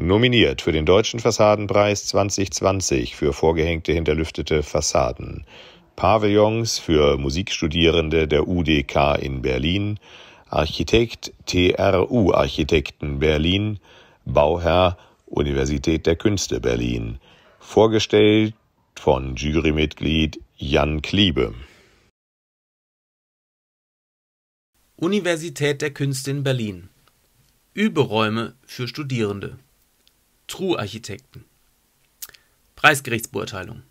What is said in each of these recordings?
Nominiert für den Deutschen Fassadenpreis 2020 für vorgehängte hinterlüftete Fassaden. Pavillons für Musikstudierende der UDK in Berlin. Architekt TRU Architekten Berlin. Bauherr Universität der Künste Berlin. Vorgestellt von Jurymitglied Jan Kliebe. Universität der Künste in Berlin. Überräume für Studierende. True-Architekten. Preisgerichtsbeurteilung.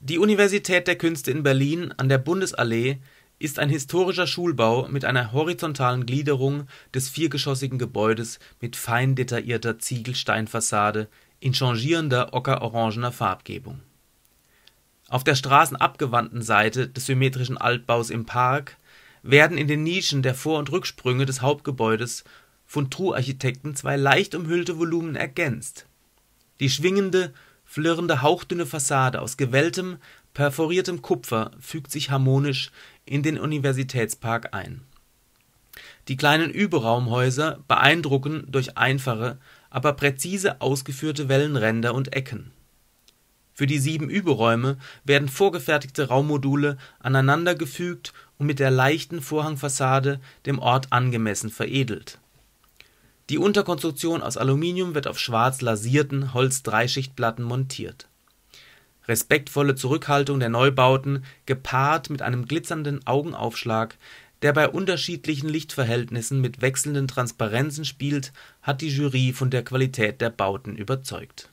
Die Universität der Künste in Berlin an der Bundesallee ist ein historischer Schulbau mit einer horizontalen Gliederung des viergeschossigen Gebäudes mit fein detaillierter Ziegelsteinfassade in changierender ockerorangener Farbgebung. Auf der straßenabgewandten Seite des symmetrischen Altbaus im Park werden in den Nischen der Vor- und Rücksprünge des Hauptgebäudes von True-Architekten zwei leicht umhüllte Volumen ergänzt. Die schwingende, flirrende hauchdünne Fassade aus gewelltem, perforiertem Kupfer fügt sich harmonisch in den Universitätspark ein. Die kleinen Überraumhäuser beeindrucken durch einfache, aber präzise ausgeführte Wellenränder und Ecken. Für die sieben Überräume werden vorgefertigte Raummodule aneinandergefügt und mit der leichten Vorhangfassade dem Ort angemessen veredelt die Unterkonstruktion aus Aluminium wird auf schwarz lasierten Holz-Dreischichtplatten montiert. Respektvolle Zurückhaltung der Neubauten gepaart mit einem glitzernden Augenaufschlag, der bei unterschiedlichen Lichtverhältnissen mit wechselnden Transparenzen spielt, hat die Jury von der Qualität der Bauten überzeugt